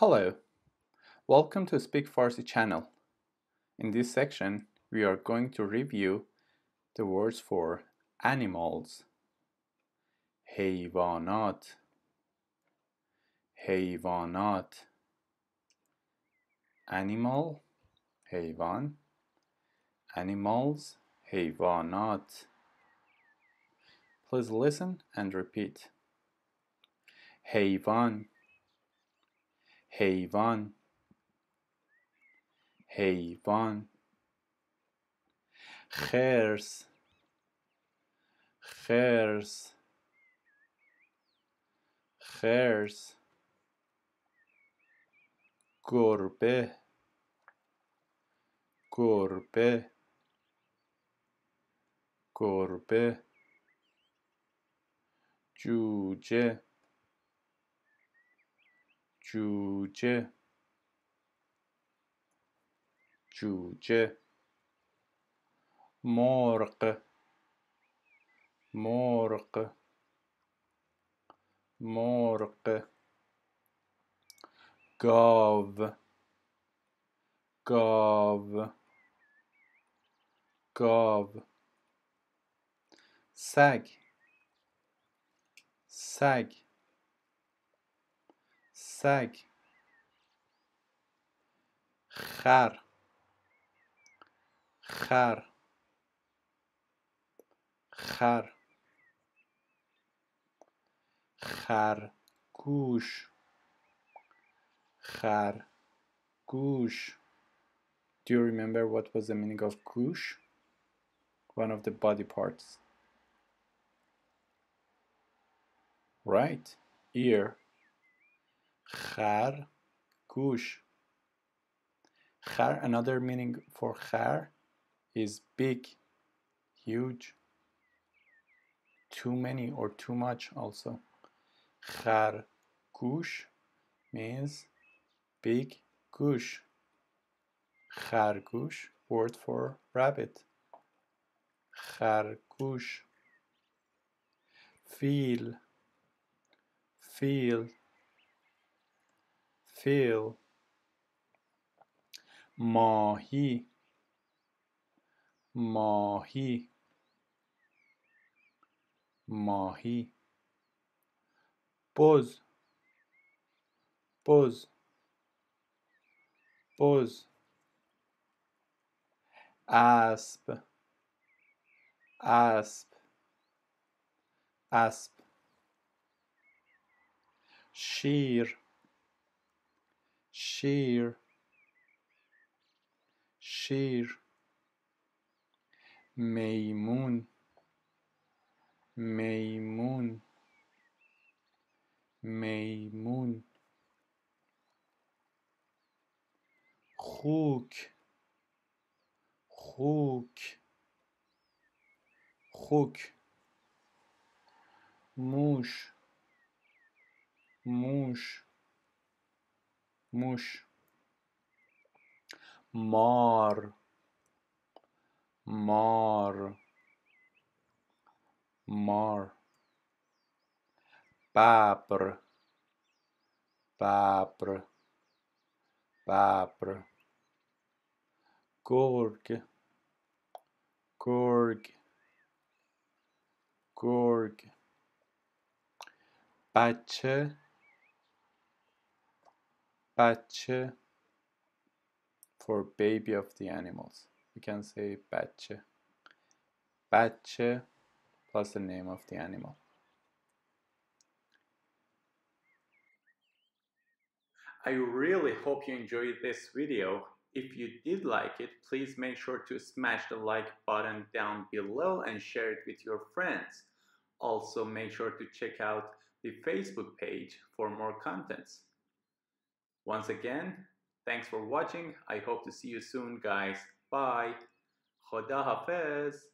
Hello, welcome to Speak Farsi channel. In this section, we are going to review the words for animals. Heyvanat, heyvanat, animal, heyvan, animals, heyvanat. Please listen and repeat. Heyvan, حیوان حیوان خرس خرس خرس گربه گربه گربه جوجه جوجه چوچه مرغ مرغ مرغ گاو گاو گاو سگ سگ سگ خر خر خر خرگوش خرگوش Do you remember what was the meaning of gush? One of the body parts. Right, ear. خر گوش خر another meaning for خر is big huge too many or too much also خر گوش means big گوش kush, word for rabbit kush. Feel. Feel. فیل ماهی ماهی ماهی بز بز بز اسب اسب اسب شیر شیر شیر میمون میمون میمون خوک خوک خوک موش موش mush, mor, mor, mor, papr, papr, papr, cork, cork, cork, patch, بچه for baby of the animals. We can say بچه. بچه plus the name of the animal. I really hope you enjoyed this video. If you did like it, please make sure to smash the like button down below and share it with your friends. Also, make sure to check out the Facebook page for more contents. Once again, thanks for watching. I hope to see you soon, guys. Bye. Khoda Hafiz.